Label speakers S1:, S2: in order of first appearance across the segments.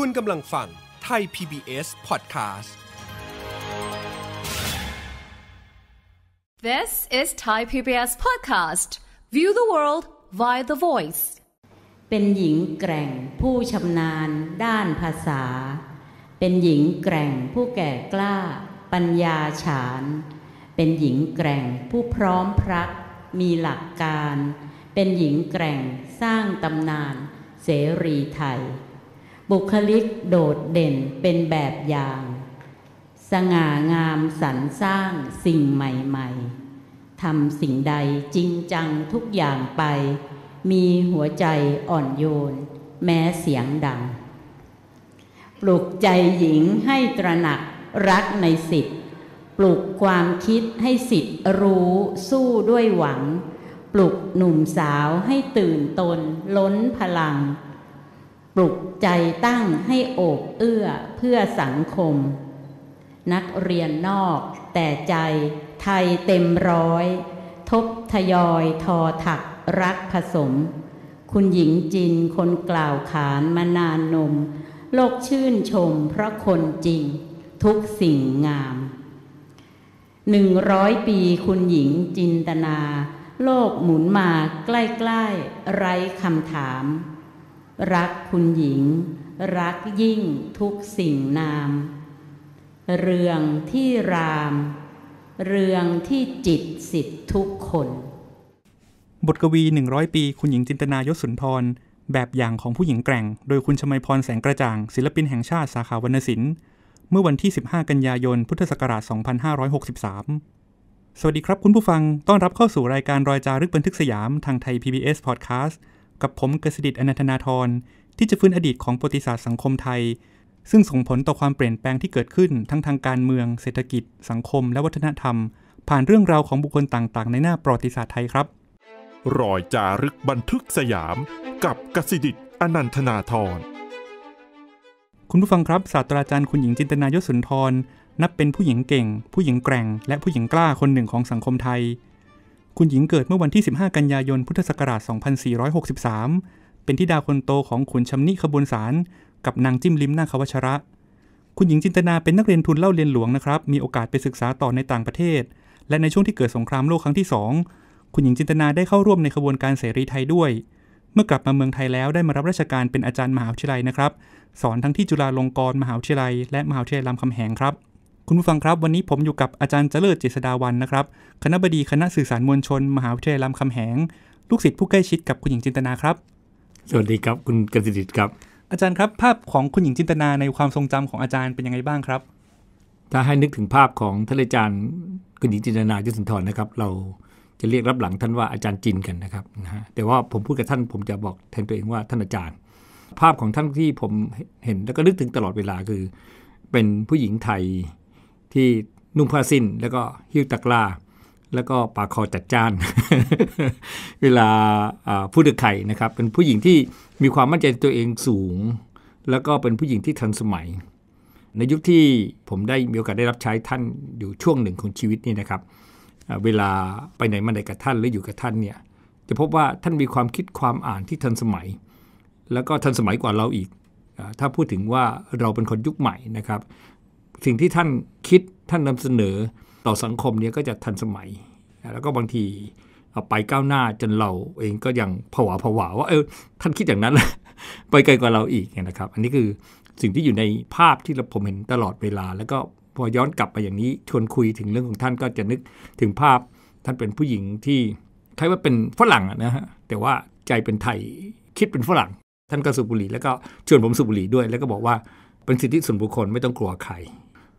S1: คุณกำลังฟังไทย PBS Podcast
S2: This is Thai PBS Podcast View the world via the voice เป็นหญิงแกร่งผู้ชำนาญด้านภาษา เป็นหญิงแกร่งผู้แก่กล้าปัญญาฉาน เป็นหญิงแกร่งผู้พร้อมพรักมีหลักการ เป็นหญิงแกร่งสร้างตำนานเสรีไทยบุคลิกโดดเด่นเป็นแบบอย่าง สง่างามสรรสร้างสิ่งใหม่ๆทำสิ่งใดจริงจังทุกอย่างไป มีหัวใจอ่อนโยนแม้เสียงดัง ปลุกใจหญิงให้ตระหนักรักในสิทธิ์ ปลุกความคิดให้สิทธิ์รู้สู้ด้วยหวัง ปลุกหนุ่มสาวให้ตื่นตนล้นพลังปลุกใจตั้งให้โอบเอื้อเพื่อสังคม นักเรียนนอกแต่ใจไทยเต็มร้อย ทบทยอยทอถักรักผสม คุณหญิงจินคนกล่าวขานมานานนมโลกชื่นชมเพราะคนจริงทุกสิ่งงาม หนึ่งร้อยปีคุณหญิงจินตนา โลกหมุนมาใกล้ๆ ไร้คำถามรักคุณหญิง รักยิ่งทุกสิ่งนาม เรื่องที่ราม เรื่อง
S1: ที่จิตสิทธุกคน บทกวี 100 ปีคุณหญิงจินตนายศสุนทรแบบอย่างของผู้หญิงแกร่ง โดยคุณชมัยพรแสงกระจ่าง ศิลปินแห่งชาติ สาขาวรรณศิลป์เมื่อวันที่ 15 กันยายน พุทธศักราช2563 สวัสดีครับคุณผู้ฟังต้อนรับเข้าสู่รายการรอยจารึกบันทึกสยามทางไทย PBS Podcast กับผมกษดิตอนันธนาธรที่จะฟื้นอดีตของประวัติศาสตร์สังคมไทย ซึ่งส่งผลต่อความเปลี่ยนแปลงที่เกิดขึ้นทั้งทางการเมือง เศรษฐกิจ สังคม และวัฒนธรรม ผ่านเรื่องราวของบุคคลต่างๆ ในหน้าประวัติศาสตร์ไทยครับรอยจารึกบันทึกสยามกับกษดิตอนันทนาธรคุณผู้ฟังครับศาสตราจารย์คุณหญิงจินตนายศสุนทรนับเป็นผู้หญิงเก่ง ผู้หญิงแกร่ง และผู้หญิงกล้าคนหนึ่งของสังคมไทยคุณหญิงเกิดเมื่อวันที่ 15 กันยายน พุทธศักราช 2463 เป็นทิดาคนโตของขุนชำนิขบวนสาร กับนางจิ้มลิมนาควัชระ คุณหญิงจินตนาเป็นนักเรียนทุนเล่าเรียนหลวงนะครับ มีโอกาสไปศึกษาต่อในต่างประเทศ และในช่วงที่เกิดสงครามโลกครั้งที่ 2 คุณหญิงจินตนาได้เข้าร่วมในขบวนการเสรีไทยด้วย เมื่อกลับมาเมืองไทยแล้วได้มารับราชการเป็นอาจารย์มหาวิทยาลัยนะครับ สอนทั้งที่จุฬาลงกรณ์มหาวิทยาลัยและมหาวิทยาลัยรามคำแหงครับคุณผู้ฟังครับวันนี้ผมอยู่กับอาจารย์เจริญจิตดาวันนะครับคณะบดีคณะสื่อสารมวลชนมหาวิทยาลัยรามคำแหง ลูกศิษย์ผู้ใกล้ชิดกับคุณหญิงจินตนาครับสวัสดีครับคุณกฤิดิครับ อาจารย์ครับภาพของคุณหญิงจินตนาในความทรงจำของอาจารย์เป็นยังไงบ้างครับถ้าให้นึกถึงภาพของท่านอาจารย์คุณหญิงจินต
S3: นาจุสุนทรนะครับ เราจะเรียกรับหลังท่านว่าอาจารย์จินกันนะครับนะฮะแต่ว่าผมพูดกับท่านผมจะบอกแทนตัวเองว่าท่านอาจารย์ ภาพของท่านที่ผมเห็นแล้วก็นึกถึงตลอดเวลาคือเป็นผู้หญิงไทยที่นุ่งผ้าสิ้นแล้วก็หิ้วตะกร้าแล้วก็ปากคอจัดจ้าน เวลาผู้ดึกไข่นะครับ เป็นผู้หญิงที่มีความมั่นใจตัวเองสูง แล้วก็เป็นผู้หญิงที่ทันสมัย ในยุคที่ผมได้มีโอกาสได้รับใช้ท่านอยู่ช่วงหนึ่งของชีวิตนี่นะครับเวลาไปไหนมาไหนกับท่านหรืออยู่กับท่านเนี่ยจะพบว่าท่านมีความคิดความอ่านที่ทันสมัย แล้วก็ทันสมัยกว่าเราอีก ถ้าพูดถึงว่าเราเป็นคนยุคใหม่นะครับสิ่งที่ท่านคิดท่านนำเสนอต่อสังคมเนี่ยก็จะทันสมัย แล้วก็บางทีไปก้าวหน้าจนเราเองก็ยังผวาผวาว่าเออท่านคิดอย่างนั้นไปไกลกว่าเราอีกนะครับอันนี้คือสิ่งที่อยู่ในภาพที่เราผมเห็นตลอดเวลา แล้วก็พอย้อนกลับไปอย่างนี้ชวนคุยถึงเรื่องของท่านก็จะนึกถึงภาพท่านเป็นผู้หญิงที่ใครว่าเป็นฝรั่งนะฮะแต่ว่าใจเป็นไทยคิดเป็นฝรั่งท่านก็สุบบุรีแล้วก็ชวนผมสุบุรีด้วยแล้วก็บอกว่า เป็นสิทธิส่วนบุคคลไม่ต้องกลัวใคร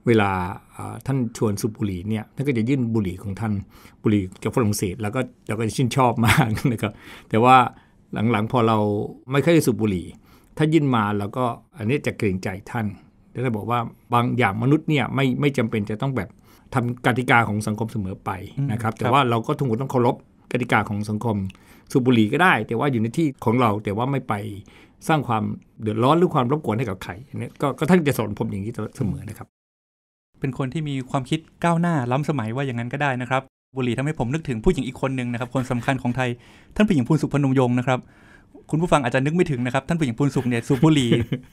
S3: เวลาท่านชวนสุบุรีเนี่ยท่านก็จะยื่นบุหรี่ของท่านบุหรี่จากฝรั่งเศสแล้วก็เราก็จะชื่นชอบมากนะครับ แต่ว่าหลังๆพอเราไม่ค่อยสุบุหรี่ ถ้ายื่นมาเราก็อันนี้จะเกรงใจท่านแล้วเราบอกว่าบางอย่างมนุษย์เนี่ยไม่ไม่จำเป็นจะต้องแบบทำกติกาของสังคมเสมอไปนะครับ แต่ว่าเราก็ทุกคนต้องเคารพกติกาของสังคมสุบุหรี่ก็ได้ แต่ว่าอยู่ในที่
S1: ของเราแต่ว่าไม่ไปสร้างความเดือดร้อนหรือความรบกวนให้กับใครเนี่ยก็ท่านจะสอนผมอย่างนี้เสมอนะครับเป็นคนที่มีความคิดก้าวหน้าล้ำสมัยว่าอย่างนั้นก็ได้นะครับบุหรี่ทำให้ผมนึกถึงผู้หญิงอีกคนหนึ่งนะครับคนสำคัญของไทย ท่านผู้หญิงพูนสุพนมยงนะครับ คุณผู้ฟังอาจจะนึกไม่ถึงนะครับ ท่านผู้หญิงพูนสุขเนี่ยสูบบุหรี่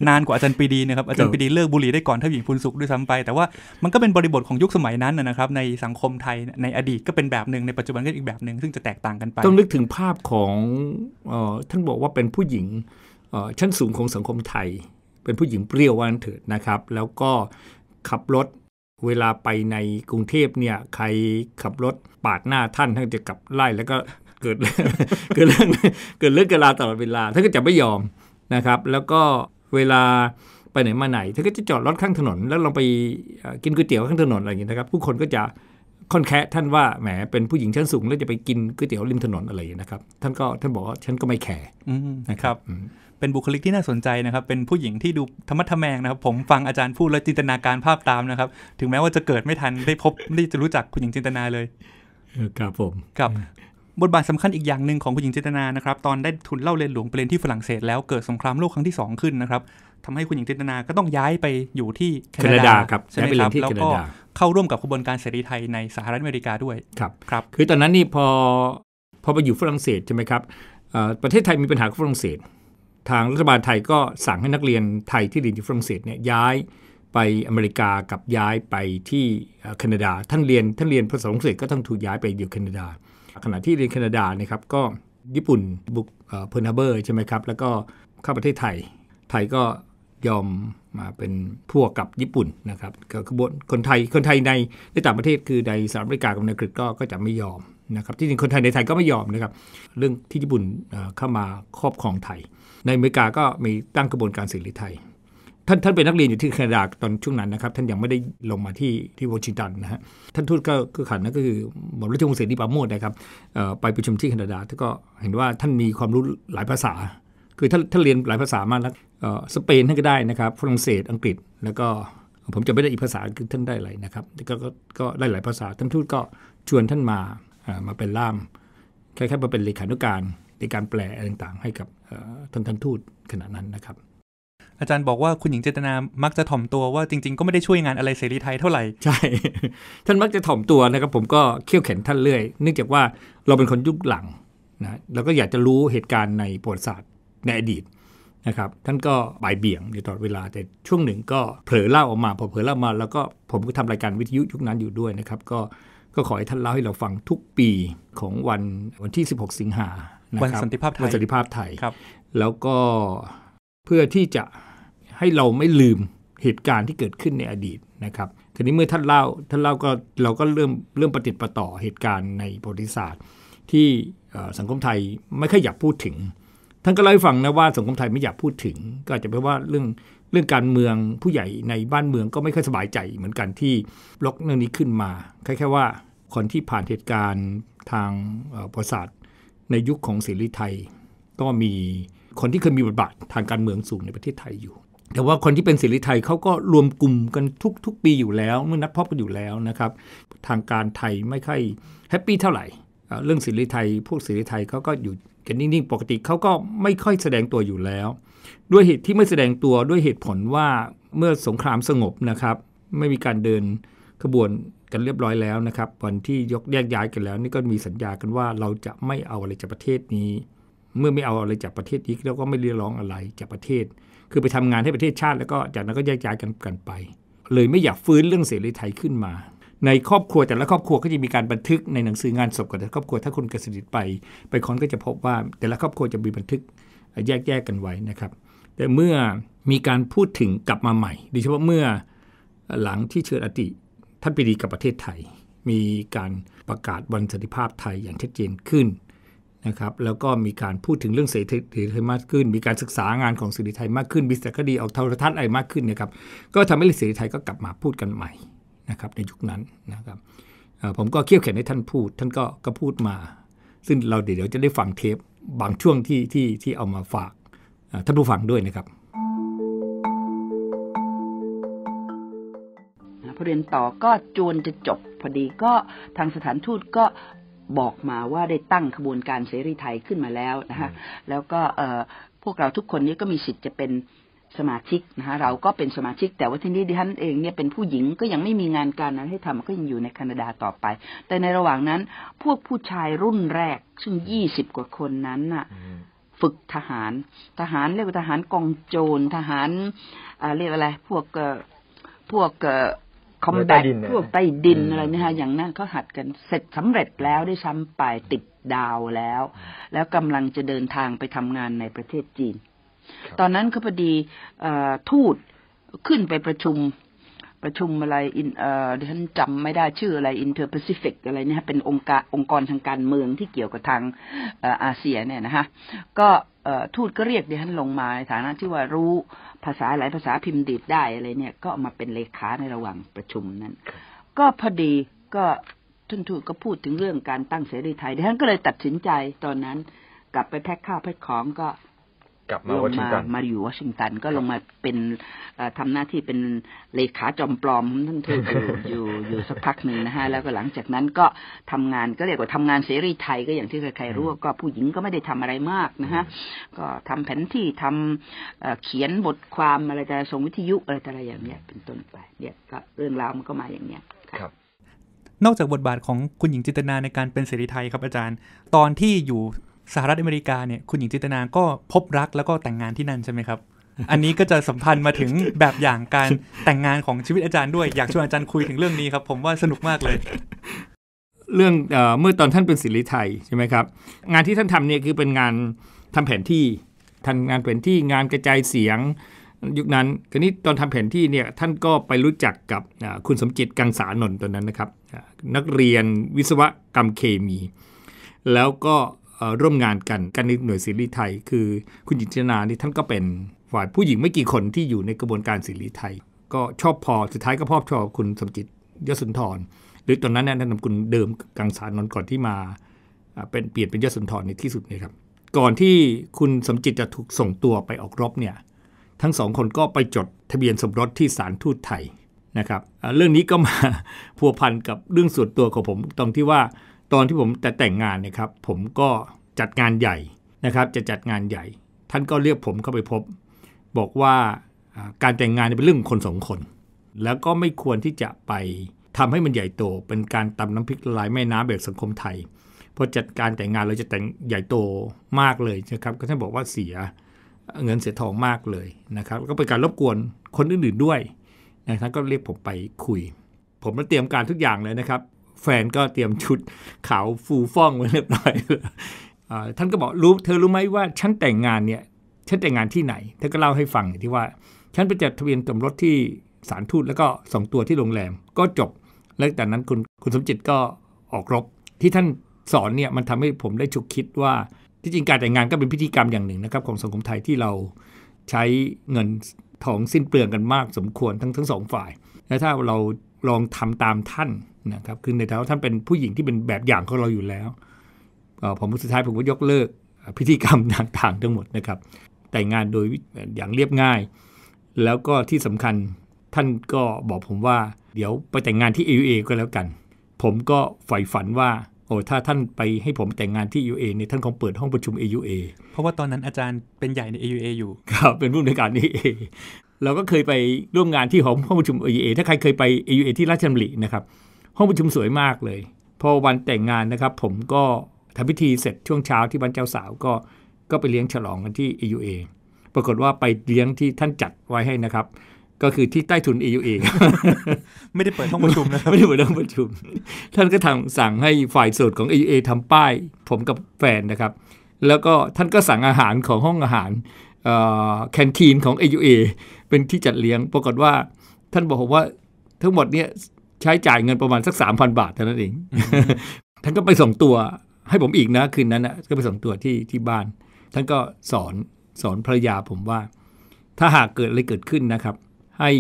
S1: นานกว่าอาจารย์ปีดีนะครับอาจารย์ปีดีเลิกบุหรี่ได้ก่อนท่านผู้หญิงพูนสุขด้วยซ้ำไปแต่ว่า มันก็เป็นบริบทของยุคสมัยนั้นนะครับในสังคมไทยในอดีตก็เป็นแบบหนึ่งในปัจจุบันก็อีกแบบหนึ่งซึ่งจะแตกต่างกันไป ต้องนึกถึ
S3: งภาพของท่านบอกว่าเป็นผู้หญิงชั้นสูงของสังคมไทย เป็นผู้หญิงเปรี้ยววันเถิดนะครับแล้วก็ขับรถเวลาไปในกรุงเทพเนี่ยใครขับรถปาดหน้าท่านท่านจะกลับไล่แล้วก็เกิดเกิดเรื่องเกิดเรื่องกระลาตลอดเวลา ท่านก็จะไม่ยอมนะครับ แล้วก็เวลาไปไหนมาไหน ท่านก็จะจอดรถข้างถนน แล้วลองไปกินก๋วยเตี๋ยวข้างถนนอะไรอย่างเงี้ยนะครับ ผู้คนก็จะค่อนแคะท่าน
S1: ว่าแหม เป็นผู้หญิงชั้นสูงแล้วจะไปกินก๋วยเตี๋ยวริมถนนอะไรอย่างนี้นะครับ ท่านก็ท่านบอกว่าฉันก็ไม่แคร์นะครับเป็นบุคลิกที่น่าสนใจนะครับ เป็นผู้หญิงที่ดูธรรมะทแมงนะครับ ผมฟังอาจารย์พูดแล้วจินตนาการภาพตามนะครับ ถึงแม้ว่าจะเกิดไม่ทันได้พบได้จะรู้จักคุณหญิงจินตนาเลยครับผมครับบทบาทสำคัญอีกอย่างหนึ่งของคุณหญิงจินตนานะครับ ตอนได้ทุนเล่าเรียนหลวงไปเรียนที่ฝรั่งเศส แล้วเกิดสงครามโลกครั้งที่2ขึ้นนะครับทำให้คุณหญิงจินตนา ก็ต้องย้ายไปอยู่ที่แคนาดาครับใช่ไหมครับแล้วก็เข้าร่วมกับขบวนการเสรีไทยในสหรัฐอเมริกาด้วย ครับ ครับ คือตอนนั้นนี่พอพอไปอยู่ฝรั่งเศสใช่ไหมครับประเทศไทยมี
S3: ปัญหากับฝรั่งเศสทางรัฐบาลไทยก็สั่งให้นักเรียนไทยที่เรียนที่ฝรั่งเศสเนี่ยย้ายไปอเมริกากับย้ายไปที่แคนาดาท่านเรียนท่านเรียนภาษาฝรั่งเศสก็ต้องถูกย้ายไปอยู่แคนาดา ขณะที่เรียนแคนาดานะครับก็ญี่ปุ่นบุกเพิร์นาเบอร์ใช่ไหมครับแล้วก็เข้าประเทศไทยไทยก็ยอมมาเป็นพวกกับญี่ปุ่นนะครับก็ขบวนคนไทยคนไทยในในต่างประเทศคือในสหรัฐอเมริกากับในอังกฤษกก็จะไม่ยอมนะครับที่จริงคนไทยในไทยก็ไม่ยอมนะครับเรื่องที่ญี่ปุ่นเข้ามาครอบครองไทย ในอเมริกาก็มีตั้งกระบวนการสิริไทย ท่านท่านเป็นนักเรียนอยู่ที่แคนาดาตอนช่วงนั้นนะครับ ท่านยังไม่ได้ลงมาที่ที่วอชิงตันนะฮะท่านทูตก็คือขันนั่นก็คือหม่อมรัชวงศ์เสรีปาโมดนะครับไปประชุมที่แคนาดาท่านก็เห็นว่าท่านมีความรู้หลายภาษา คือท่านท่านเรียนหลายภาษามากแล้วสเปนท่านก็ได้นะครับฝรั่งเศสอังกฤษแล้วก็ผมจะไม่ได้อีกภาษาคือท่านได้อะไรนะครับก็ก็ได้หลายภาษาท่านทูตก็ชวนท่านมามาเป็นล่าม คล้ายๆมาเป็นเลขานุการในการแปลอะไรต่างๆให้กับทาง่านทูตขณะนั้นนะครับ
S1: อาจารย์บอกว่าคุณหญิงเจตนา มักจะถ่อมตัวว่าจริงๆ ก็ไม่ได้ช่วยงานอะไรเสรีไทยเท่าไหร่ใช่ ท่านมักจะถ่อมตัวนะครับ ผมก็เ
S3: ขี่ยวเข็นท่านเรื่อยเนื่องจากว่าเราเป็นคนยุคหลังนะเราก็อยากจะรู้เหตุการณ์ในประวัติศาสตร์ในอดีตนะครับ ท่านก็บ่ายเบี่ยงอยู่ตลอดเวลาแต่ช่วงหนึ่งก็เผลอเล่าออกมาพอเผลอเล่ามาแล้วก็ผมก็ทำรายการวิทยุยุคนั้นอยู่ด้วยนะครับ ก็ก็ขอให้ท่านเล่าให้เราฟังทุกปีของวันวันที่ 16 สิงหา วันสันติภาพไทยวันสันติภาพไทยครับ แล้วก็เพื่อที่จะให้เราไม่ลืมเหตุการณ์ที่เกิดขึ้นในอดีตนะครับ ทีนี้เมื่อท่านเล่า ท่านเล่าก็เราก็เริ่มเริ่มประติประต่อเหตุการณ์ในประวัติศาสตร์ ที่สังคมไทยไม่ค่อยอยากพูดถึง ท่านก็เล่าให้ฟังนะว่าสังคมไทยไม่อยากพูดถึง ก็จจะเป็นว่าเรื่องเรื่องการเมืองผู้ใหญ่ในบ้านเมืองก็ไม่ค่อยสบายใจเหมือนกันที่ล็อกเรื่องนี้ขึ้นมาแค่แค่ว่าคนที่ผ่านเหตุการณ์ทางประสร์ในยุคของเสรีไทยก็มีคนที่เคยมีบทบาททางการเมืองสูงในประเทศไทยอยู่ แต่ว่าคนที่เป็นเสรีไทยเขาก็รวมกลุ่มกันทุกทุกปีอยู่แล้วเมื่อนัดพบกันอยู่แล้วนะครับ ทางการไทยไม่ค่อยแฮปปี้เท่าไหร่เรื่องสิริไทยพวกสิริไทยเขาก็อยู่กันนิ่งๆ ปกติเขาก็ไม่ค่อยแสดงตัวอยู่แล้ว ด้วยเหตุที่ไม่แสดงตัวด้วยเหตุผลว่าเมื่อสงครามสงบนะครับ ไม่มีการเดินขบวนกันเรียบร้อยแล้วนะครับวันที่ยกแยกย้ายกันแล้วนี่ก็มีสัญญากันว่าเราจะไม่เอาอะไรจากประเทศนี้ เมื่อไม่เอาอะไรจากประเทศนี้เราก็ไม่เรียกร้องอะไรจากประเทศ คือไปทำงานให้ประเทศชาติแล้วก็จากนั้นก็แยกย้ายกันกันไป เลยไม่อยากฟื้นเรื่องเสรีไทยขึ้นมาในครอบครัวแต่ละครอบครัวก็จะมีการบันทึกในหนังสืองานศพของแต่ละครอบครัวถ้าคุณกสิทธิ์ไป ไปค้นก็จะพบว่า แต่ละครอบครัวจะมีบันทึกแยกๆกกันไว้นะครับแต่เมื่อมีการพูดถึงกลับมาใหม่โดยเฉพาะเมื่อหลังที่เชิญอติท่านปรีกับประเทศไทย มีการประกาศวันสันติภาพไทยอย่างชัดเจนขึ้นนะครับแล้วก็มีการพูดถึงเรื่องเสรีไทยมากขึ้น มีการศึกษางานของสส่อไทยมากขึ้นมีสารคดีออกโทรทัศน์อะไรมากขึ้นนะครับก็ทำให้เสรีไทยก็กลับมาพูดกันใหม่นะครับในยุคนั้นนะครับผมก็เคี่ยวเข็นให้ท่านพูด ท่านก็ก็พูดมา ซึ่งเราเดี๋ยวจะได้ฟังเทปบางช่วงที่ที่ที่เอามาฝาก ท่านผู้ฟังด้วยนะครับ
S4: เรียนต่อก็จวนจะจบพอดีก็ทางสถานทูตก็บอกมาว่าได้ตั้งขบวนการเสรีไทยขึ้นมาแล้วนะคะแล้วก็พวกเราทุกคนนี้ก็มีสิทธิ์จะเป็นสมาชิกนะคะเราก็เป็นสมาชิก แต่ว่าที่นี่ดิฉันเองเนี่ยเป็นผู้หญิงก็ยังไม่มีงานการนั้นให้ทำก็ยังอยู่ในแคนาดาต่อไป แต่ในระหว่างนั้น พวกผู้ชายรุ่นแรก ซึ่งยี่สิบกว่าคนนั้นน่ะฝึกทหารทหารเรียกว่าทหารกองโจรทหารเรียกอะไรพวกพวกคอมแบทพวกใต้ดินอะไรนะคะอย่างนั้นเขาหัดกันเสร็จสำเร็จแล้วได้ซ้ำไปติดดาวแล้ว แล้วกำลังจะเดินทางไปทำงานในประเทศจีนตอนนั้นคือพอดีทูตขึ้นไปประชุม ประชุมอะไรอินเอ่อดิฉันจำไม่ได้ชื่ออะไรอินเตอร์แปซิฟิกอะไรเนี่ยเป็นองค์การองค์กรทางการเมืองที่เกี่ยวกับทางอาเซียนเนี่ยนะคะก็ทูตก็เรียกดิฉันลงมาในฐานะที่ว่ารู้ภาษาหลายภาษาพิมพ์ดีดได้อะไรเนี่ย ก็มาเป็นเลขาในระหว่างประชุมนั้นก็พอดีก็ท่านทูตก็พูดถึงเรื่องการตั้งเสรีไทยดิฉันก็เลยตัดสินใจตอนนั้นกลับไปแพ็คข้าวแพ็คของก็
S1: ลับมาิงมาม
S4: าอยู่วอชิงตันก็ลงมาเป็นทำหน้าที่เป็นเลขาจอมปลอมท่านทูตอยู่อยู่สักพักหนึ่งนะฮะแล้วก็หลังจากนั้นก็ทำงานก็เรียกว่าทำงานเสรีไทยก็อย่างที่ใครๆรู้ก็ผู้หญิงก็ไม่ได้ทำอะไรมากนะฮะก็ทำแผนที่ทำเขียนบทความอะไรแต่ส่งวิทยุอะไรแต่อะไรอย่างเงี้ยเป็นต้นไปเนี่ยก็เรื่องราวมันก็มาอย่างเงี้ยครับ
S1: นอกจากบทบาทของคุณหญิงจิตนาในการเป็นเสรีไทยครับอาจารย์ตอนที่อยู่สหรัฐอเมริกาเนี่ยคุณหญิงจิตนา ก็พบรัก แล้วก็แต่งงานที่นั่นใช่ไหมครับ อันนี้ก็จะสัมพันธ์มาถึงแบบอย่างการแต่งงานของชีวิตอาจารย์ด้วยอยากชวนอาจารย์คุยถึงเรื่องนี้ครับผมว่าสนุกมากเลย เรื่
S3: องเมื่อตอนท่านเป็นศิลิไทยใช่ไหมครับงานที่ท่านทำเนี่ยคือเป็นงานทำแผนที่ทำงานแผนที่งานกระจายเสียง ยุคนั้นครอนี้ตอนทำแผนที่เนี่ยท่านก็ไปรู้จักกับคุณสมจิตกังสานนท์ตอนนั้นนะครับ นักเรียนวิศวกรรมเคมี แล้วก็ร่วมงานกันกันในหน่วยศิริไทยคือคุณจินตนานี่ท่านก็เป็นฝ่ายผู้หญิงไม่กี่คนที่อยู่ในกระบวนการศิริไทย ก็ชอบพอสุดท้ายก็พอบชอบคุณสมจิตยศสุนทร หรือตอนนั้นนะนนำคุณเดิมกังสารนนก่อนที่มา เป็นเปลี่ยนเป็นยศสุนทรในที่สุดนะครับ ก่อนที่คุณสมจิตจะถูกส่งตัวไปออกรบเนี่ยทั้งสองคนก็ไปจดทะเบียนสมรสที่ศาลทูตไทยนะครับเรื่องนี้ก็มาพัวพันกับเรื่องส่วนตัวของผมตรงที่ว่าตอนที่ผมแต่แต่งงานนะครับ ผมก็จัดงานใหญ่นะครับ จะจัดงานใหญ่ ท่านก็เรียกผมเข้าไปพบ บอกว่าการแต่งงานเป็นเรื่องคนสองคน แล้วก็ไม่ควรที่จะไปทำให้มันใหญ่โต เป็นการตำน้ำพริกลายแม่น้ำแบบสังคมไทยพอจัดการแต่งงานเราจะแต่งใหญ่โตมากเลยนะครับ ก็ท่านบอกว่าเสียเงินเสียทองมากเลยนะครับก็เป็นการรบกวนคนอื่นๆด้วยนะท่านก็เรียกผมไปคุย ผมเตรียมการทุกอย่างเลยนะครับแฟนก็เตรียมชุดขาวฟูฟ่องไว้เรียบร้อยท่านก็บอกรู้เธอรู้ไหมว่าฉันแต่งงานเนี่ยฉันแต่งงานที่ไหนเธอ ก็เล่าให้ฟังที่ว่าฉันไปจดทะเบียนสมรสที่สารทูตแล้วก็ส่งตัวที่โรงแรมก็จบ แล้วจากนั้น คุณคุณสมจิตก็ออกรบที่ท่านสอนเนี่ยมันทำให้ผมได้ฉุกคิดว่าที่จริงการแต่งงานก็เป็นพิธีกรรมอย่างหนึ่งนะครับของสังคมไทยที่เราใช้เงินทองสิ้นเปลืองกันมากสมควรทั้งทั้งสองฝ่ายและถ้าเราลองทำตามท่านนะครับคือในฐานะท่านเป็นผู้หญิงที่เป็นแบบอย่างของเราอยู่แล้วผมสุดท้ายผมก็ยกเลิก พิธีกรรมต่างๆทั้งหมดนะครับแต่งงานโดยอย่างเรียบง่าย แล้วก็ที่สำคัญท่านก็บอกผมว่า เดี๋ยวไปแต่งงานที่ AUA ก็แล้วกัน ผมก็ใฝ่ฝันว่าโอ้ถ้าท่านไปให้ผมแต่งงานที่ AUA เนี่ยท่านคงเปิดห้องประชุม AUA เพราะว่าตอนนั้นอาจารย์เป็นใหญ่ใน AUA อยู่ครับเป็นผู้ในการ AUA เราก็เคยไปร่วมงานที่หอห้องประชุม AUA ถ้าใครเคยไป AUA ที่ราชบุรีนะครับห้องประชุมสวยมากเลย พอวันแต่งงานนะครับ ผมก็ทำพิธีเสร็จช่วงเช้าที่บ้านเจ้าสาวก็ก็ไปเลี้ยงฉลองกันที่ AUA ปรากฏว่าไปเลี้ยงที่ท่านจัดไว้ให้นะครับ ก็คือที่ใต้ทุน AUA ไม่ได้เปิดห้องประชุมนะไม่ได้เปิดห้องประชุมท่านก็ทางสั่งให้ฝ่ายสูตรของ AUA ทำป้าย ผมกับแฟนนะครับ แล้วก็ท่านก็สั่งอาหารของห้องอาหารแคนทีนของ AUA เป็นที่จัดเลี้ยงปรากฏว่าท่านบอกผมว่าทั้งหมดเนี่ยใช้จ่ายเงินประมาณสัก 3,000 บาทเท่านั้นเอง ท่านก็ไปส่งตัวให้ผมอีกนะ คืนนั้นนะ ก็ไปส่งตัวที่ที่บ้าน ท่านก็สอน สอนภรรยาผมว่าถ้าหากเกิดอะไรเกิดขึ้นนะครับ ให้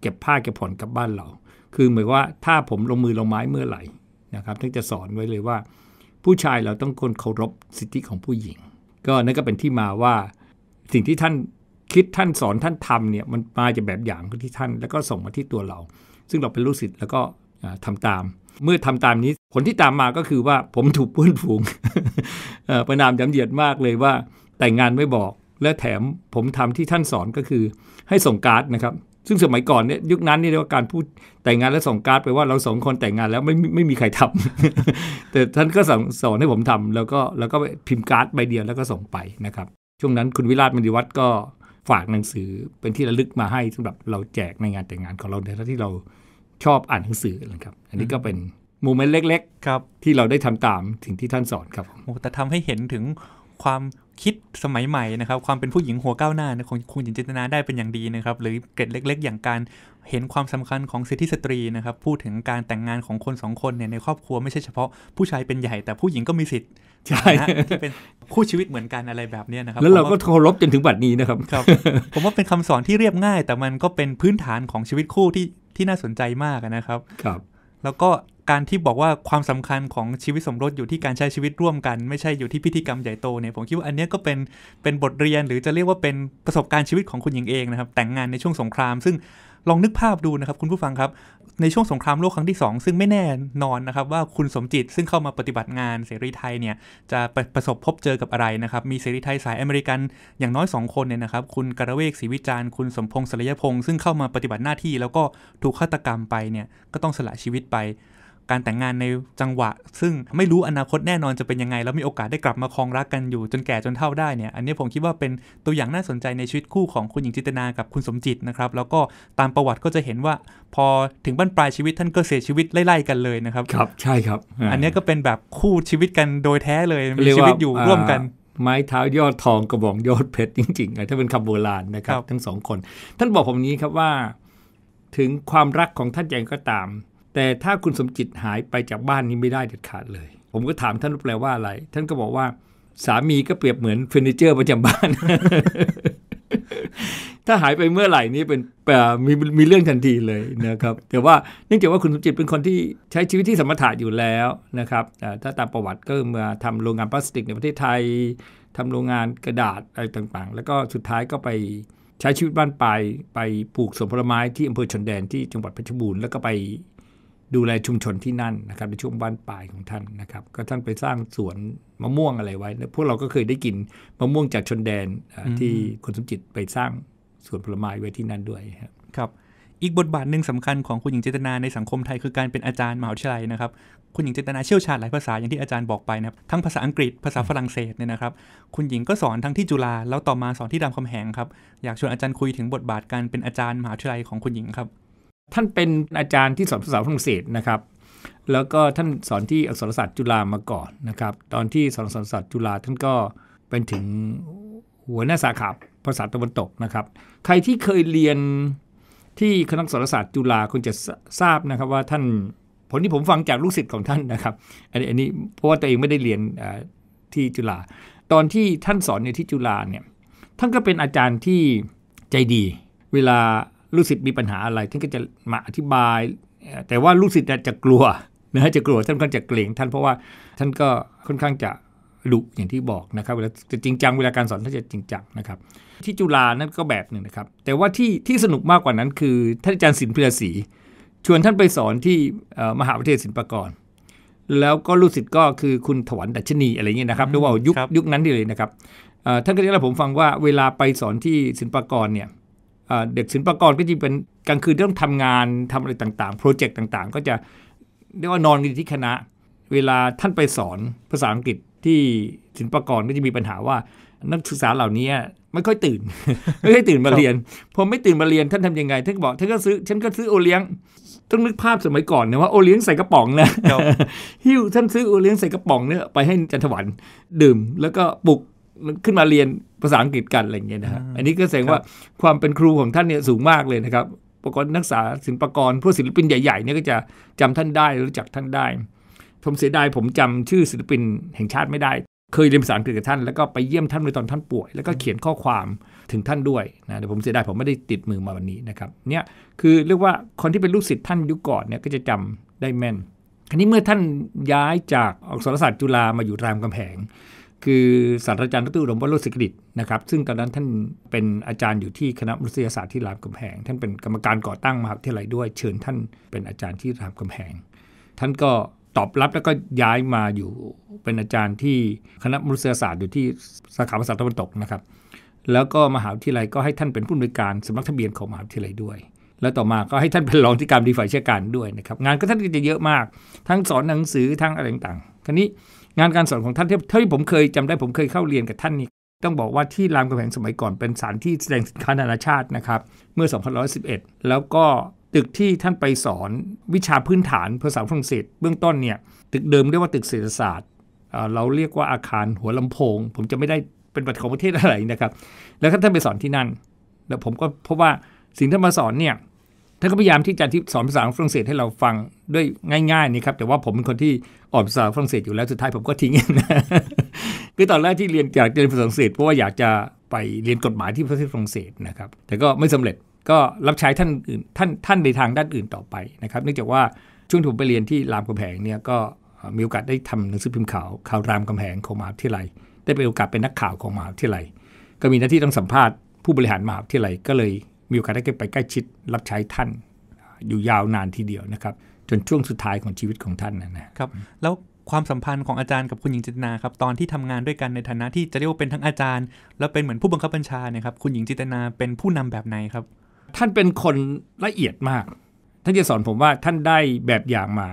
S3: เก็บผ้าเก็บผ่อนกลับบ้านเรา คือหมายว่าถ้าผมลงมือลงไม้เมื่อไหร่นะครับท่านจะสอนไว้เลยว่า ผู้ชายเราต้องคนเคารพสิทธิของผู้หญิง ก็นั่นก็เป็นที่มาว่าสิ่งที่ท่านคิดท่านสอนท่านทำเนี่ยมันมาจากแบบอย่างที่ท่าน แล้วก็ส่งมาที่ตัวเรา ซึ่งเราเป็นลูกศิษย์แล้วก็ทำตาม เมื่อทำตามนี้ผลที่ตามมาก็คือว่าผมถูกเพื่อนฝูงประนามจำเหยียดมากเลยว่า แต่งงานไม่บอกและแถมผมทำที่ท่านสอนก็คือให้ส่งการ์ดนะครับ ซึ่งสมัยก่อนเนี่ยยุคนั้นนี่เรียกว่าการพูดแต่งงานและส่งการ์ดไปว่าเราสองคนแต่งงานแล้วไม่ไม่มีใครทำแต่ท่านก็สอนสอนให้ผมทำแล้วก็แล้วก็พิมพ์การ์ดใบเดียวแล้วก็ส่งไปนะครับช่วงนั้นคุณวิราชมณีวัฒน์ก็ฝากหนังสือเป็นที่ระลึกมาให้สำหรับเราแจกในงานแต่งงานของเราในที่เราชอบอ่านหนังสือนะครับอันนี้ก็เป็นโมเมนต์เล็กๆครับที่เรา
S1: ได้ทำตามถึงที่ท่านสอนครับแต่ทำให้เห็นถึงความคิดสมัยใหม่นะครับความเป็นผู้หญิงหัวก้าวหน้าคงคงจินตนาได้เป็นอย่างดีนะครับหรือเกร็ดเล็ก ๆ อย่างการเห็นความสำคัญของสิทธิสตรีนะครับ พูดถึงการแต่งงานของคนสองคนเนี่ยในครอบครัวไม่ใช่เฉพาะผู้ชายเป็นใหญ่แต่ผู้หญิงก็มีสิทธิ์ ใช่ที่เป็นคู่ชีวิตเหมือนกันอะไรแบบนี้นะครับ แล้วเราก็เคารพจนถึงบัดนี้นะครับครับผมว่าเป็นคำสอนที่เรียบง่าย แต่มันก็เป็นพื้นฐานของชีวิตคู่ที่ที่น่าสนใจมากนะครับครับ แล้วก็การที่บอกว่าความสำคัญของชีวิตสมรสอยู่ที่การใช้ชีวิตร่วมกัน ไม่ใช่อยู่ที่พิธีกรรมใหญ่โตเนี่ยผมคิดว่าอันนี้ก็เป็นเป็นบทเรียนหรือจะเรียกว่าเป็นประสบการณ์ชีวิตของคุณหญิงเองนะครับแต่งงานในช่วงสงคราม ซึ่งลองนึกภาพดูนะครับ คุณผู้ฟังครับในช่วงสงครามโลกครั้งที่2ซึ่งไม่แน่นอนนะครับว่าคุณสมจิตซึ่งเข้ามาปฏิบัติงาน เสรีไทยเนี่ยจะประประสบพบเจอกับอะไรนะครับมีเสรีไทยสายอเมริกันอย่างน้อย 2 คนเนี่ยนะครับคุณกระเวกศรีวิจารณ์คุณสมพงศ์สรยพงศ์ซึ่งเข้ามาปฏิบัติหน้าที่แล้วก็ถูกฆาตกรรมไปเนี่ยก็ต้องสละชีวิตไปการแต่งงานในจังหวะ ซึ่งไม่รู้อนาคตแน่นอนจะเป็นยังไง แล้วมีโอกาสได้กลับมาครองรักกันอยู่จนแก่จนเท่าได้เนี่ยอันนี้ผมคิดว่าเป็นตัวอย่างน่าสนใจในชีวิตคู่ของคุณหญิงจิตนา กับคุณสมจิตนะครับ แล้วก็ตามประวัติก็จะเห็นว่าพอถึงบั้นปลายชีวิตท่านก็เสียชีวิตไล่ๆกันเลยนะครับ ครับใช่ครับ อันนี้ก็เป็นแบบคู่ชีวิตกันโดยแท้เลยมีชีวิตอยู่ร่วมกัน
S3: ไม้เท้ายอดทองกระบอกยอดเพชรจริงๆถ้าเป็นคำโบราณนะครับ ทั้งสองคน ท่านบอกผมนี้ครับว่าถึงความรักของท่านเองก็ตามแต่ถ้าคุณสมจิตหายไปจากบ้านนี้ไม่ได้เด็ดขาดเลย ผมก็ถามท่านแปลว่าอะไร ท่านก็บอกว่า สามีก็เปรียบเหมือนเฟอร์นิเจอร์ประจำบ้าน ถ้าหายไปเมื่อไหร่นี้เป็นมีมีเรื่องทันทีเลยนะครับแต่ว่าเนื่องจากว่าคุณสมจิตเป็นคนที่ใช้ชีวิตที่สมถะอยู่แล้วนะครับถ้าตามประวัติก็มาทำโรงงานพลาสติกในประเทศไทย ทำโรงงานกระดาษอะไรต่าง ๆ แล้วก็สุดท้ายก็ไปใช้ชีวิตบ้านปลายไปปลูกสวนผลไม้ที่อำเภอชนแดนที่จังหวัดเพชรบูรณ์แล้วก็ไปดูแลชุมชนที่นั่นนะครับในช่วงบ้านปลายของท่านนะครับก็ท่านไปสร้างสวนมะม่วงอะไรไว้แล้วพวกเราก็เคยได้กินมะม่วงจากชนแดน
S1: ที่คุณสมจิตไปสร้างสวนผลไม้ไว้ที่นั่นด้วยครับครับอีกบทบาทหนึ่งสำคัญของคุณหญิงเจตนาในสังคมไทย คือการเป็นอาจารย์มหาวิทยาลัยนะครับคุณหญิงเจตนาเชี่ยวชาญหลายภาษาอย่างที่อาจารย์บอกไปนะครับทั้งภาษาอังกฤษภาษาฝรั่งเศสเนี่ยนะครับ คุณหญิงก็สอนทั้งที่จุฬาแล้วต่อมาสอนที่รามคำแหงครับอยากชวนอาจารย์คุยถึงบทบาทการเป็นอาจารย์มหาวิทยาลัยของคุณหญิงครับท่านเป็นอาจารย์ที่สอนภาษาฝรั่งเศสนะครับ แล้วก็ท่านสอนที่อักษรศาสตร์จุ
S3: ฬามาก่อนนะครับ ตอนที่สอนอักษรศาสตร์จุฬาท่านก็เป็นถึงหัวหน้าสาขาภาษาตะวันตกนะครับ ใครที่เคยเรียนที่คณะสษรศาสตร์จุฬาคงจะทราบนะครับว่าท่าน ผลที่ผมฟังจากลูกศิษย์ของท่านนะครับ อันนี้อันนี้เพราะว่าตัวเองไม่ได้เรียนที่จุฬา ตอนที่ท่านสอนในที่จุฬาเนี่ย ท่านก็เป็นอาจารย์ที่ใจดี เวลาลูกศิษย์มีปัญหาอะไรท่านก็จะมาอธิบายแต่ว่าลูกศิษย์จะกลัวนะจะกลัวท่านก็จะเกรง ท่านเพราะว่าท่านก็ค่อนข้างจะดุอย่างที่บอกนะครับเวลาจะจริงจังเวลาการสอนท่านจะจริงจังนะครับ ที่จุฬานั่นก็แบบหนึ่งนะครับแต่ว่าที่ที่สนุกมากกว่านั้นคือท่านอาจารย์สินพลศรีชวนท่านไปสอนที่มหาวิทยาลัยศิลปากร แล้วก็ลูกศิษย์ก็คือคุณถวันดัชนีอะไรเงี้ยนะครับหรือว่ายุคยุคนั้นเลยนะครับท่านก็เล่าผมฟังว่า เวลาไปสอนที่ศิลปากรเนี่ยเด็กศิลปากรก็จะเป็นกลางคืนต้องทำงานทำอะไรต่าง ๆโปรเจกต์ต่างๆ ก็จะเรียกว่านอนอยู่ที่คณะ เวลาท่านไปสอนภาษาอังกฤษที่ศิลปากรก็จะมีปัญหาว่า นักศึกษาเหล่านี้ไม่ค่อยตื่นไม่ค่อยตื่นมาเรียนพอไม่ตื่นมาเรียนท่านทํำยังไงท่านบอกท่านก็ซื้อฉันก็ซื้อโอเลี้ยงต้องนึกภาพสมัยก่อนนะว่าโอเลี้ยงใส่กระป๋องนะฮิ้วท่านซื้อโอเลี้ยงใส่กระป๋องเนี่ยไปให้จันทวันดื่มแล้วก็ปลุกขึ้นมาเรียนภาษาอังกฤษกันอะไรเงี้ยนะฮะ อันนี้ก็แสดงว่าความเป็นครูของท่านเนี่ยสูงมากเลยนะครับปรากฏนักศึกษาศิลปกรผู้ศิลปินใหญ่ๆเนี่ยก็จะจำท่านได้รู้จักท่านได้ ผมเสียดายผมจำชื่อศิลปินแห่งชาติไม่ได้ เคยเรียนภาษาอังกฤษกับท่านแล้วก็ไปเยี่ยมท่านในตอนท่านป่วยแล้วก็เขียนข้อความถึงท่านด้วยนะเดี๋ยวผมเสียดายผมไม่ได้ติดมือมาวันนี้นะครับ เนี่ยคือเรียกว่าคนที่เป็นลูกศิษย์ท่านยุคก่อนเนี่ยก็จะจำได้แม่น คราวนี้เมื่อท่านย้ายจากอักษรศาสตร์จุฬามาอยู่รามคำแหงคือศาสตราจารย์ดรอุดมวัลลสิกฤตนะครับ ซึ่งตอนนั้นท่านเป็นอาจารย์อยู่ที่คณะมนุษยศาสตร์ที่รามคำแหงท่านเป็นกรรมการก่อตั้งมหาวิทยาลัยด้วยเชิญท่านเป็นอาจารย์ที่รามคำแหงท่านก็ตอบรับแล้วก็ย้ายมาอยู่เป็นอาจารย์ที่คณะมนุษยศาสตร์อยู่ที่สาขาภาษาตะวันตกนะครับแล้วก็มหาวิทยาลัยก็ให้ท่านเป็นผู้อำนวยการสำนักทะเบียนของมหาวิทยาลัยด้วย แล้วต่อมาก็ให้ท่านเป็นรองที่การดีฝ่ายเชี่ยการด้วยนะครับงานก็ท่านก็จะเยอะมาก ทั้งสอนหนังสือทั้งอะไรต่างๆคีนี้งานการสอนของท่านเท่าที่ผมเคยจำได้ผมเคยเข้าเรียนกับท่านนี่ต้องบอกว่าที่รามคำแหงสมัยก่อนเป็นสถานที่แสดงสินค้านานาชาตินะครับเมื่อ 2111 แล้วก็ตึกที่ท่านไปสอนวิชาพื้นฐานภาษาฝรั่งเศส เบื้องต้นเนี่ยตึกเดิมเรียกว่าตึกเศรษฐศาสตร์เราเรียกว่าอาคารหัวลำโพงผมจะไม่ได้เป็นบัตรของประเทศอะไรนะครับ แล้วท่านไปสอนที่นั่นแล้วผมก็พบว่าสิ่งที่มาสอนเนี่ยานก็พยายามที่จะที่สอนภาษาฝรั่งเศสให้เราฟังด้วยง่าย ๆนี่ครับ แต่ว่าผมเป็นคนที่อ่อนภาษาฝรั่งเศสอยู่แล้วสุดท้ายผมก็ทิ้งนคือตอนแรกที่เรียนอยากเรียนภาษาฝรั่งเศสเพราะว่าอยากจะไปเรียนกฎหมายที่ประเทศฝรั่งเศสนะครับ แต่ก็ไม่สำเร็จก็รับใช้ท่านอื่นท่านท่านในทางด้านอื่นต่อไปนะครับ เนื่องจากว่าช่วงที่ผมไปเรียนที่รามคำแหงเนี่ยก็มีโอกาสได้ทำหนังสือพิมพ์ข่าวข่าวรามคำแหงของมหาวิทยาลัยได้ไปโอกาสเป็นนักข่าวของมหาวิทยาลัยก็มีหน้าที่ต้องสัมภาษณ์ ผู้บริหารมหาวิทยาลัยก็เลยมีโอกาสได้ไปใกล้ชิดรับใช้ท่าน
S1: อยู่ยาวนานทีเดียวนะครับจนช่วงสุดท้ายของชีวิตของท่านนะครับแล้วความสัมพันธ์ของอาจารย์กับคุณหญิงจิตนาครับตอนที่ทำงานด้วยกันในฐานะที่จะเรียกว่าเป็นทั้งอาจารย์ แล้วเป็นเหมือนผู้บังคับบัญชาเนี่ยครับ คุณหญิงจิตนาเป็นผู้นำแบบไหนครับ ท่านเป็นคนละเอียดมาก ท่านจะสอนผมว่าท่านได้แบบอย่างมา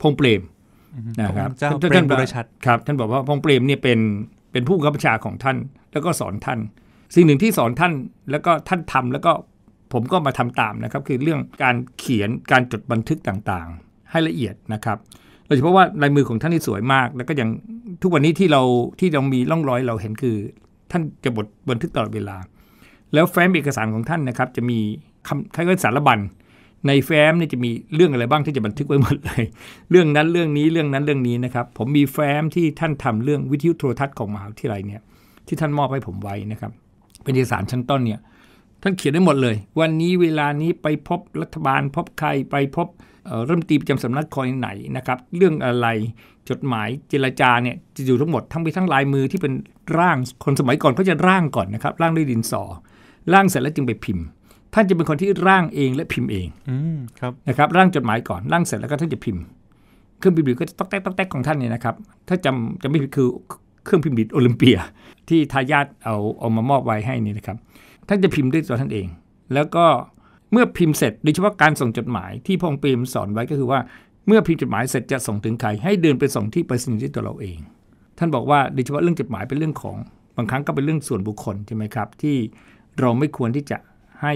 S1: พงเปรม
S3: นะครับท่านบริชัดครับท่านบอกว่าพงเปรมเนี่ยเป็นเป็นผู้บังคับบัญชาของท่าน แล้วก็สอนท่านสิ่งหนึ่งที่สอนท่านแล้วก็ท่านทำแล้วก็ผมก็มาทำตามนะครับคือเรื่องการเขียนการจดบันทึกต่างๆ ให้ละเอียดนะครับโดยเฉพาะว่าลายมือของท่านนี่สวยมาก แล้วก็ยังทุกวันนี้ที่เราที่เรามีร่องรอยเราเห็นคือท่านจะบทบันทึกตลอดเวลา แล้วแฟ้มเอกสารของท่านนะครับ จะมีคำคล้ายๆสารบัญ ในแฟ้มนี่จะมีเรื่องอะไรบ้างที่จะบันทึกไว้หมดเลย เรื่องนั้นเรื่องนี้เรื่องนั้นเรื่องนี้นะครับ ผมมีแฟ้มที่ท่านทำเรื่องวิทยุโทรทัศน์ของมหาวิทยาลัยเนี่ยที่ท่านมอบให้ผมไว้นะครับเป็นเอกสารชั้นต้นเนี่ยท่านเขียนได้หมดเลย วันนี้เวลานี้ไปพบรัฐบาลพบใครไปพบเริ่มตีประจำสำนักคอยไหนนะครับ เรื่องอะไรจดหมายเจรจาเนี่ยจะอยู่ทั้งหมดทั้งไปทั้งลายมือที่เป็นร่างคนสมัยก่อนเขาจะร่างก่อนนะครับร่างด้วยดินสอ ร่างเสร็จแล้วจึงไปพิมพ์ ท่านจะเป็นคนที่ร่างเองและพิมพ์เองครับนะครับ ร่างจดหมายก่อนร่างเสร็จแล้วก็ท่านจะพิมพ์เครื่องพิมพ์ก็จะต๊อกแต๊กต๊อกแต๊กของท่านเนี่ยนะครับ ถ้าจำจำไม่ผิดคือเครื่องพิมพ์ดิดโอลิมเปียที่ทายาทเอาเอามามอบไว้ให้นี่นะครับท่านจะพิมพ์ด้วยตัวท่านเอง แล้วก็เมื่อพิมพ์เสร็จโดยเฉพาะการส่งจดหมายที่พงเปรมสอนไว้ก็คือว่าเมื่อพิมพ์จดหมายเสร็จจะส่งถึงใคร ให้เดินไปส่งที่ไปรษณีย์่ตัวเราเอง ท่านบอกว่าโดยเฉพาะเรื่องจดหมายเป็นเรื่องของบางครั้งก็เป็นเรื่องส่วนบุคคลใช่ไหมครับ ที่เราไม่ควรที่จะให้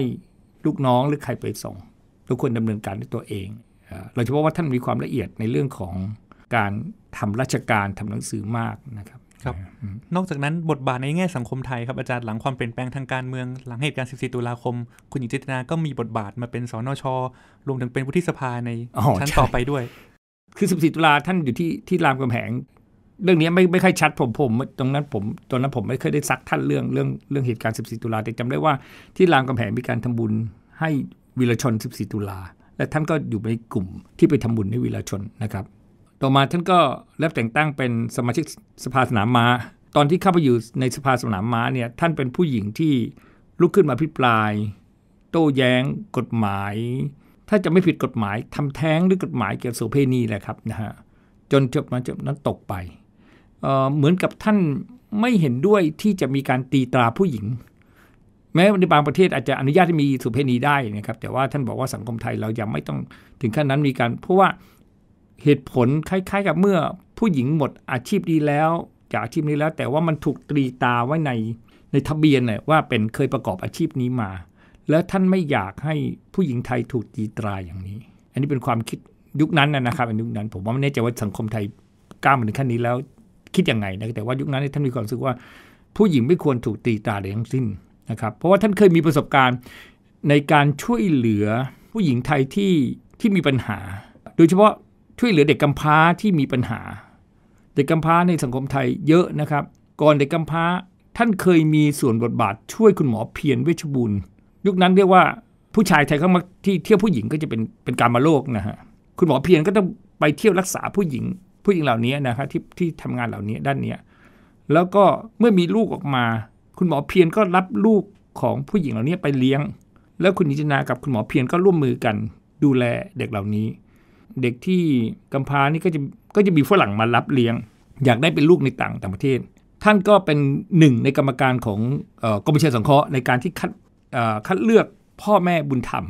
S3: ลูกน้องหรือใครไปส่งเราควรดำเนินการด้วยตัวเองเราเฉพาะว่าท่านมีความละเอียดในเรื่องของการทำราชการทำหนังสือมากนะครับ
S1: ครับนอกจากนั้นบทบาทในแง่สังคมไทยครับอาจารย์หลังความเปลี่ยนแปลงทางการเมืองหลังเหตุการณ์14ตุลาคม คุณหญิงจิตนาก็มีบทบาทมาเป็น สนชรวมถึงเป็นผู้ที่สภาในชั้นต่อไปด้วย คือ14ตุลาท่านอยู่ที่ที่รามกำแหง
S3: เรื่องนี้ไม่ไม่ค่อยชัดผมผม ตรงนั้นผมตอนนั้นผมไม่เคยได้ซักท่านเรื่องเรื่องเรื่องเหตุการณ์14ตุลาแต่จำได้ว่าที่รามกำแหงมีการทำบุญให้วีรชน 14 ตุลาและท่านก็อยู่ในกลุ่มที่ไปทำบุญให้วีรชนนะครับ ต่อมาท่านก็รับแต่งตั้งเป็นสมาชิกสภาสนามมา้าตอนที่เข้าไปอยู่ในสภาสนามม้าเนี่ยท่านเป็นผู้หญิงที่ลุกขึ้นมาพิปราย โต้แย้งกฎหมาย ถ้าจะไม่ผิดกฎหมายทำแท้งหรือกฎหมายเกี่ยวกับโสเพณีแหละครับนะฮะจนจบมาจบนั้นตกไปเเหมือนกับท่านไม่เห็นด้วยที่จะมีการตีตราผู้หญิง แม้ในบางประเทศอาจจะอนุญาตให้มีสุเพณีได้นะครับ แต่ว่าท่านบอกว่าสังคมไทยเรายังไม่ต้องถึงขั้นนั้นมีการเพราะว่าเหตุผลคล้ายๆกับเมื่อผู้หญิงหมดอาชีพดีแล้วจากอาชีพนี้แล้ว แต่ว่ามันถูกตรีตาไว้ในในทะเบียนเนี่ยว่าเป็นเคยประกอบอาชีพนี้มา แล้วท่านไม่อยากให้ผู้หญิงไทยถูกตีตราอย่างนี้ อันนี้เป็นความคิดยุคนั้นนะครับในยุคนั้น ผมว่าไม่แน่ใจว่าสังคมไทยก้าวมาถึงขั้นนี้แล้ว คิดยังไงนะแต่ว่ายุคนั้นท่านมีความรู้สึกว่าผู้หญิงไม่ควรถูกตีตราลยทั้งสิ้นนะครับเพราะว่าท่านเคยมีประสบการณ์ในการช่วยเหลือ ผู้หญิงไทยที่ที่มีปัญหา โดยเฉพาะช่วยเหลือเด็กกำพร้าที่มีปัญหา เด็กกำพร้าในสังคมไทยเยอะนะครับ ก่อนเด็กกำพร้าท่านเคยมีส่วนบทบาทช่วยคุณหมอเพียรเวชบุญยุคนั้นเรียกว่าผู้ชายไทยเข้ามาที่เที่ยวผู้หญิงก็จะเป็นเป็นการมาโลกนะฮะคุณหมอเพียรก็ต้องไปเที่ยวรักษาผู้หญิง ผู้หญิงเหล่านี้นะครับที่ที่ทำงานเหล่านี้ด้านนี้แล้วก็เมื่อมีลูกออกมา คุณหมอเพียรก็รับลูกของผู้หญิงเหล่านี้ไปเลี้ยง แล้วคุณนิจนากับคุณหมอเพียรก็ร่วมมือกัน ดูแลเด็กเหล่านี้เด็กที่กำพานี่ก็จะก็จะมีฝรั่งมารับเลี้ยง อยากได้เป็นลูกในต่างต่างประเทศ ท่านก็เป็นหนึ่งในกรรมการของกรมประชาสังเคราะห์ ในการที่คัดคัดเลือกพ่อแม่บุญธรรม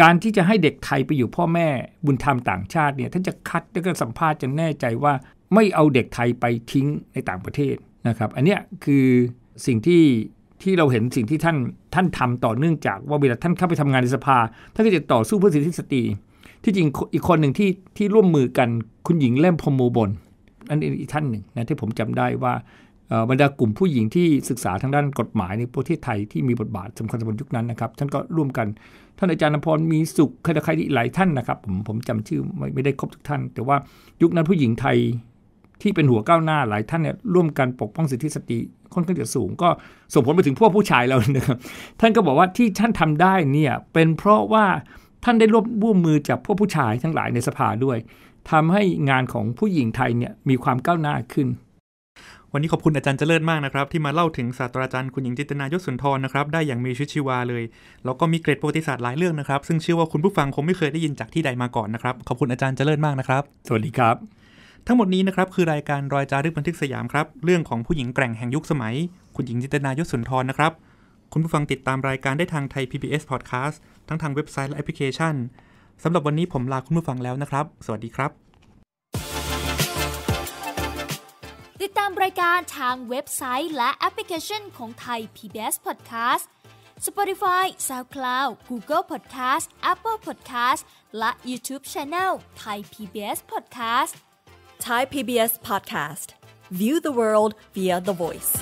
S3: การที่จะให้เด็กไทยไปอยู่พ่อแม่บุญธรรมต่างชาติเนี่ยท่านจะคัดแล้วก็สัมภาษณ์จนแน่ใจว่าไม่เอาเด็กไทยไปทิ้งในต่างประเทศนะครับอันเนี้ยคือสิ่งที่ที่เราเห็นสิ่งที่ท่านท่านทำต่อเนื่องจากว่าเวลาท่านเข้าไปทำงานในสภาท่านก็จะต่อสู้เพื่อสิทธิสตรีที่จริงอีกคนหนึ่งที่ที่ร่วมมือกันคุณหญิงเล่มพมูบนนั่นอีกท่านหนึ่งนะที่ผมจำได้ว่าบรรดากลุ่มผู้หญิงที่ศึกษาทางด้านกฎหมายในประเทศไทยที่มีบทบาทสำคัญสำคัญยุคนั้นนะครับ ท่านก็ร่วมกัน ท่านอาจารย์นพรมีสุขคๆใครหลายท่านนะครับ ผมผมจำชื่อไม่ไมได้ครบทุกท่าน แต่ว่ายุคนั้นผู้หญิงไทยที่เป็นหัวก้าวหน้าหลายท่านเนี่ยร่วมกันปกป้องสิทธิสตรีค่อนข้างจะสูงก็ส่งผลไปถึงพวกผู้ชายเรานะครับ ท่านก็บอกว่าที่ท่านทำได้เนี่ยเป็นเพราะว่าท่านได้ร่วมร่ว
S1: มมือจากพวกผู้ชายทั้งหลายในสภาด้วย ทำให้งานของผู้หญิงไทยเนี่ยมีความก้าวหน้าขึ้น วันนี้ขอบคุณอาจารย์เจริญมากนะครับที่มาเล่าถึงศาสตราจารย์คุณหญิงจิตนายศสุนทรนะครับได้อย่างมีชีวิตชีวาเลย แล้วก็มีเกร็ดประวัติศาสตร์หลายเรื่องนะครับซึ่งเชื่อว่าคุณผู้ฟังคงไม่เคยได้ยินจากที่ใดมาก่อนนะครับขอบคุณอาจารย์เจริญมากนะครับ สวัสดีครับ ทั้งหมดนี้นะครับคือรายการรอยจารึกบันทึกสยามครับ เรื่องของผู้หญิงแกร่งแห่งยุคสมัย คุณหญิงจิตนายศสุนทรนะครับคุณผู้ฟังติดตามรายการได้ทางไทย PBS Podcast ทั้งทางเว็บไซต์และแอปพลิเคชัน สำหรับวันนี้ผมลาคุณผู้ฟังแล้วนะครับ สวัสดีครับ
S2: ติดตามรายการทางเว็บไซต์และแอปพลิเคชันของไทย PBS Podcast Spotify SoundCloud Google Podcast Apple Podcast และ YouTube Channel Thai PBS Podcast Thai PBS Podcast View the world via the voice